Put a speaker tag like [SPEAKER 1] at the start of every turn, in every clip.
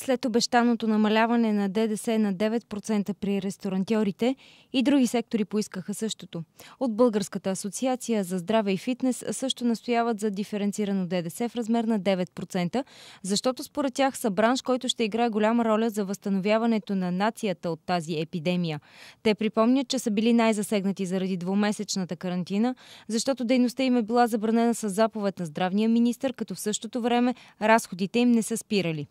[SPEAKER 1] след обещаното намаляване на ДДС на 9% при ресторантьорите и други сектори поискаха същото. От Българската асоциация за здраве и фитнес също настояват за диференцирано ДДС в размер на 9%, защото според тях са бранш, който ще играе голяма роля за възстановяването на нацията от тази епидемия. Те припомнят, че са били най-засегнати заради двумесечната карантина, защото дейността им е била забранена с заповед на здравния министр, като в същото време разходите им не са спирали.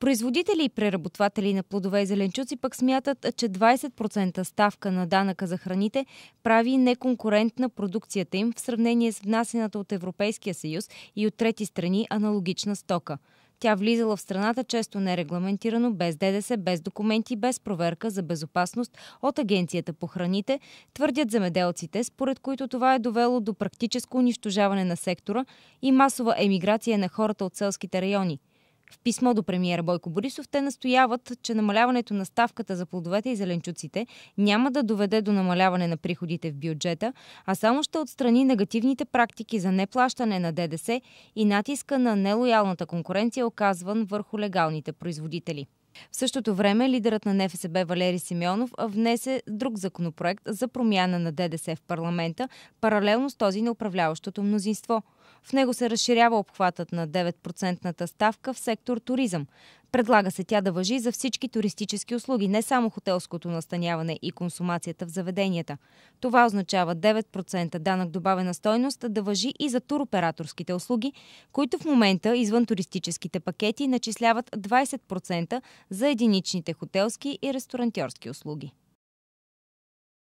[SPEAKER 1] Производители и преработватели на плодове и зеленчуци пък смятат, че 20% ставка на данъка за храните прави неконкурентна продукцията им в сравнение с внасената от Европейския съюз и от трети страни аналогична стока. Тя влизала в страната често нерегламентирано, без ДДС, без документи, без проверка за безопасност от Агенцията по храните, твърдят замеделците, според които това е довело до практическо унищожаване на сектора и масова емиграция на хората от селските райони – в писмо до премиера Бойко Борисов те настояват, че намаляването на ставката за плодовете и зеленчуците няма да доведе до намаляване на приходите в бюджета, а само ще отстрани негативните практики за неплащане на ДДС и натиска на нелоялната конкуренция, оказван върху легалните производители. В същото време лидерът на НФСБ Валери Симеонов внесе друг законопроект за промяна на ДДС в парламента, паралелно с този на управляващото мнозинство. В него се разширява обхватът на 9 ставка в сектор туризъм. Предлага се тя да въжи за всички туристически услуги, не само хотелското настаняване и консумацията в заведенията. Това означава 9% данък добавена стойност да въжи и за туроператорските услуги, които в момента извън туристическите пакети начисляват 20% за единичните хотелски и ресторантьорски услуги.